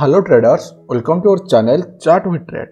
hello traders welcome to our channel chart with trade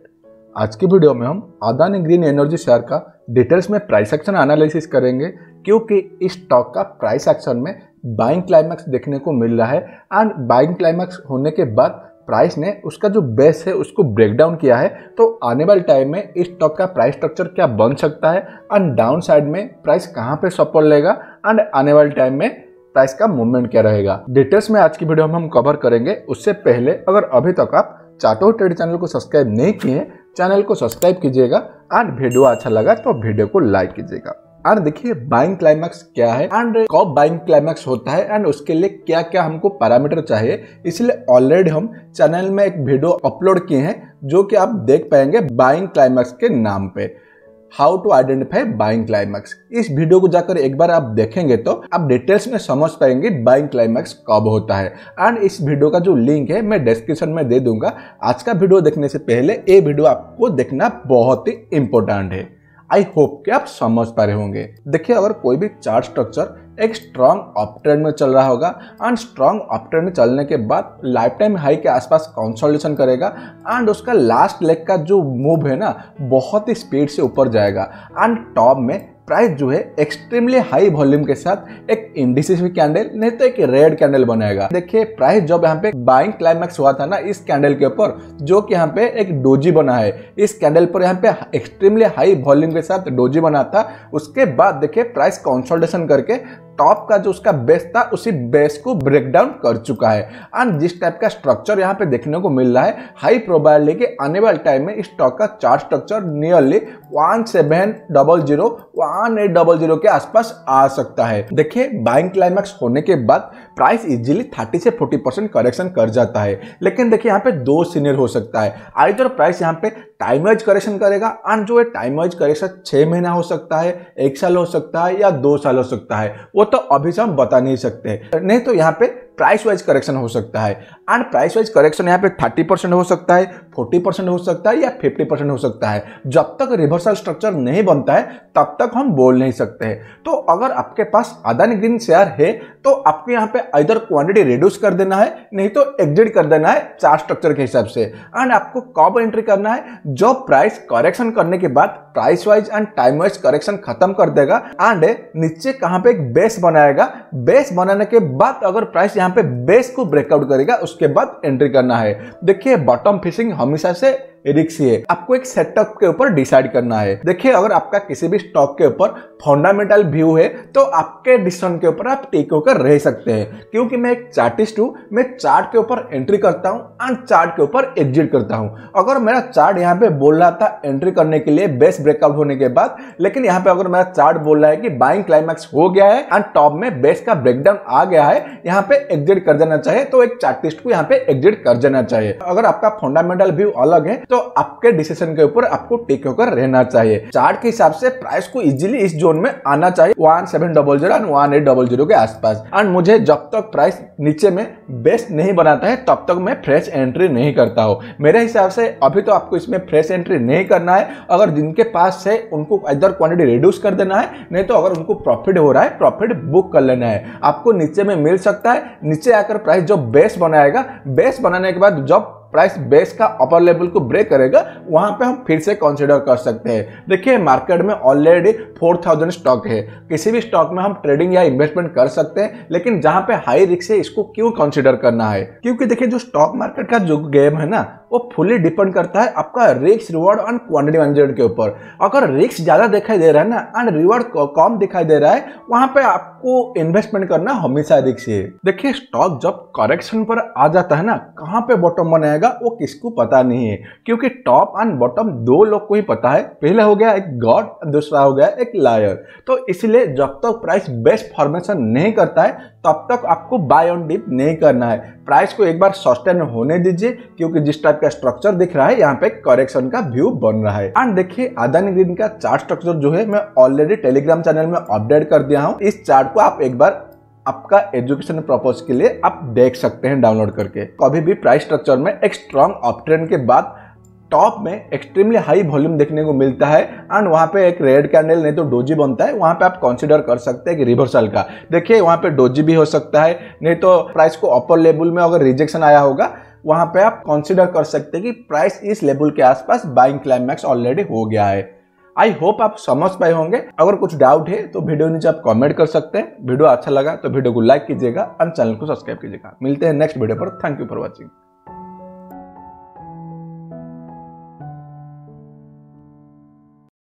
आज की video में हम आदानी ग्रीन एनर्जी शेयर का डिटेल्स में प्राइस एक्शन एनालिसिस करेंगे क्योंकि इस स्टॉक का प्राइस एक्शन में बाइंग क्लाइमैक्स देखने को मिल रहा है एंड बाइंग क्लाइमैक्स होने के बाद प्राइस ने उसका जो बेस है उसको ब्रेक डाउन किया है तो आने वाले टाइम में इस स्टॉक का प्राइस स्ट्रक्चर क्या बन सकता है एंड डाउन साइड में प्राइस कहाँ पर सपोर्ट लेगा एंड आने वाले टाइम में प्राइस का मूवमेंट क्या रहेगा डिटेल्स में आज की वीडियो में हम कवर करेंगे उससे पहले अगर अभी तक आप चार्टो ट्रेड चैनल को सब्सक्राइब नहीं किए चैनल को सब्सक्राइब कीजिएगा और वीडियो अच्छा लगा तो वीडियो को लाइक कीजिएगा एंड देखिए बाइंग क्लाइमैक्स क्या है एंड कब बाइंग क्लाइमैक्स होता है एंड उसके लिए क्या क्या हमको पैरामीटर चाहिए इसलिए ऑलरेडी हम चैनल में एक वीडियो अपलोड किए हैं जो कि आप देख पाएंगे बाइंग क्लाइमैक्स के नाम पे how to identify buying climax इस वीडियो को जाकर एक बार आप देखेंगे तो आप डिटेल्स में समझ पाएंगे बाइंग क्लाइमैक्स कब होता है एंड इस वीडियो का जो लिंक है मैं डिस्क्रिप्शन में दे दूंगा आज का वीडियो देखने से पहले ये वीडियो आपको देखना बहुत ही इंपॉर्टेंट है आई होप कि आप समझ पा रहे होंगे देखिए अगर कोई भी चार्ट स्ट्रक्चर एक स्ट्रॉन्ग ट्रेंड में चल रहा होगा एंड अप ट्रेंड में चलने के बाद लाइफ टाइम हाई के आसपास कंसोलिडेशन करेगा एंड उसका लास्ट लेग का जो मूव है ना बहुत ही स्पीड से ऊपर जाएगा एंड टॉप में प्राइस जो है एक्सट्रीमली हाई वॉल्यूम के साथ एक इंडिसिस कैंडल नहीं तो एक रेड कैंडल बनाएगा देखिए प्राइस जब यहाँ पे बाइंग क्लाइमैक्स हुआ था ना इस कैंडल के ऊपर जो कि यहाँ पे एक डोजी बना है इस कैंडल पर यहाँ पे एक्सट्रीमली हाई वॉल्यूम के साथ डोजी बना था उसके बाद देखिए प्राइस कंसोल्टेशन करके टॉप का जो उसका बेस था उसी बेस को ब्रेक डाउन कर चुका है एंड जिस टाइप का स्ट्रक्चर यहाँ पे देखने को मिल रहा है हाई प्रोबाइल लेके आने वाले टाइम में इस स्टॉक का chart structure nearly one seven double zero one eight double zero के आसपास आ सकता है देखिए बाइंग क्लाइमैक्स होने के बाद प्राइस इजिली थर्टी से फोर्टी परसेंट करेक्शन कर जाता है लेकिन देखिए यहाँ पे दो सीनियर हो सकता है आई प्राइस यहाँ पे टाइम वाइज करेक्शन करेगा और जो है टाइम वाइज करेक्शन छः महीना हो सकता है एक साल हो सकता है या दो साल हो सकता है वो तो अभी से हम बता नहीं सकते नहीं तो यहाँ पे प्राइस वाइज करेक्शन हो सकता है एंड प्राइस वाइज करेक्शन यहाँ पे 30 परसेंट हो सकता है 40 परसेंट हो सकता है या 50 परसेंट हो सकता है जब तक रिवर्सल स्ट्रक्चर नहीं बनता है तब तक हम बोल नहीं सकते हैं तो अगर आपके पास अदानी ग्रीन शेयर है तो आपको यहाँ पे इधर क्वांटिटी रिड्यूस कर देना है नहीं तो एग्जिट कर देना है चार स्ट्रक्चर के हिसाब से एंड आपको कब एंट्री करना है जो प्राइस करेक्शन करने के बाद price wise and time wise correction खत्म कर देगा एंड नीचे कहाँ पे एक बेस बनाएगा बेस बनाने के बाद अगर प्राइस यहाँ यहाँ पे बेस को ब्रेकआउट करेगा उसके बाद एंट्री करना है देखिए बॉटम फिशिंग हमेशा से रिक्स है आपको एक सेटअप के ऊपर डिसाइड करना है देखिए अगर आपका किसी भी स्टॉक के ऊपर फंडामेंटल व्यू है तो आपके डिसीजन के ऊपर आप टेक होकर रह सकते हैं क्योंकि मैं एक चार्टिस्ट हूँ मैं चार्ट के ऊपर एंट्री करता हूँ एंड चार्ट के ऊपर एग्जिट करता हूँ अगर मेरा चार्ट यहाँ पे बोल रहा था एंट्री करने के लिए बेस्ट ब्रेकआउट होने के बाद लेकिन यहाँ पे अगर मेरा चार्ट बोल रहा है कि बाइंग क्लाइमैक्स हो गया है एंड टॉप में बेस का ब्रेकडाउन आ गया है यहाँ पे एग्जिट कर देना चाहिए तो एक चार्टिस्ट को यहाँ पे एग्जिट कर देना चाहिए अगर आपका फंडामेंटल व्यू अलग है तो आपके डिसीजन के ऊपर आपको टेक होकर रहना चाहिए चार्ट के हिसाब से प्राइस को इजिली इस जोन में आना चाहिए one seven double zero and one eight double zero के आसपास एंड मुझे जब तक प्राइस नीचे में बेस्ट नहीं बनाता है तब तक मैं फ्रेश एंट्री नहीं करता हूँ मेरे हिसाब से अभी तो आपको इसमें फ्रेश एंट्री नहीं करना है अगर जिनके पास है उनको इधर क्वांटिटी रिड्यूस कर देना है नहीं तो अगर उनको प्रॉफिट हो रहा है प्रॉफिट बुक कर लेना है आपको नीचे में मिल सकता है नीचे आकर प्राइस जो बेस बनाएगा बेस बनाने के बाद जब प्राइस बेस का अपर लेवल को ब्रेक करेगा वहां पे हम फिर से कंसिडर कर सकते हैं देखिए मार्केट में ऑलरेडी 4000 स्टॉक है किसी भी स्टॉक में हम ट्रेडिंग या इन्वेस्टमेंट कर सकते हैं लेकिन जहाँ पे हाई रिस्क है इसको क्यों कंसिडर करना है क्योंकि देखिए जो स्टॉक मार्केट का जो गेम है ना वो फुली डिपेंड करता है आपका risk reward and quantity management के ऊपर अगर रिस्क ज़्यादा दिखाई दे रहा है ना एंड रिवॉर्ड कम दिखाई दे रहा है वहां पे आपको इन्वेस्टमेंट करना हमेशा रिक्स है देखिए स्टॉक जब करेक्शन पर आ जाता है ना कहाँ पे बॉटम बनाएगा जाएगा वो किसको पता नहीं है क्योंकि टॉप एंड बॉटम दो लोग को ही पता है पहला हो गया एक गॉड दूसरा हो गया एक लायर तो इसलिए जब तक प्राइस बेस्ट फॉर्मेशन नहीं करता है तब तक आपको बाय ऑन डिप नहीं करना है प्राइस को एक बार सस्टेन होने दीजिए क्योंकि जिस टाइप का स्ट्रक्चर दिख रहा है यहाँ पे करेक्शन का व्यू बन रहा है एंड देखिए अदानी ग्रीन का चार्ट स्ट्रक्चर जो है मैं ऑलरेडी टेलीग्राम चैनल में अपडेट कर दिया हूँ इस चार्ट को आप एक बार आपका एजुकेशन प्रपोज के लिए आप देख सकते हैं डाउनलोड करके कभी भी प्राइस स्ट्रक्चर में एक स्ट्रॉन्ग अपट्रेंड के बाद टॉप में एक्सट्रीमली हाई वॉल्यूम देखने को मिलता है एंड वहाँ पे एक रेड कैंडल नहीं तो डोजी बनता है वहाँ पे आप कंसीडर कर सकते हैं कि रिवर्सल का देखिए वहाँ पे डोजी भी हो सकता है नहीं तो प्राइस को अपर लेवल में अगर रिजेक्शन आया होगा वहाँ पे आप कंसीडर कर सकते हैं कि प्राइस इस लेवल के आसपास बाइंग क्लाइमैक्स ऑलरेडी हो गया है आई होप आप समझ पाए होंगे अगर कुछ डाउट है तो वीडियो नीचे आप कमेंट कर सकते हैं वीडियो अच्छा लगा तो वीडियो को लाइक कीजिएगा और चैनल को सब्सक्राइब कीजिएगा मिलते हैं नेक्स्ट वीडियो पर थैंक यू फॉर वॉचिंग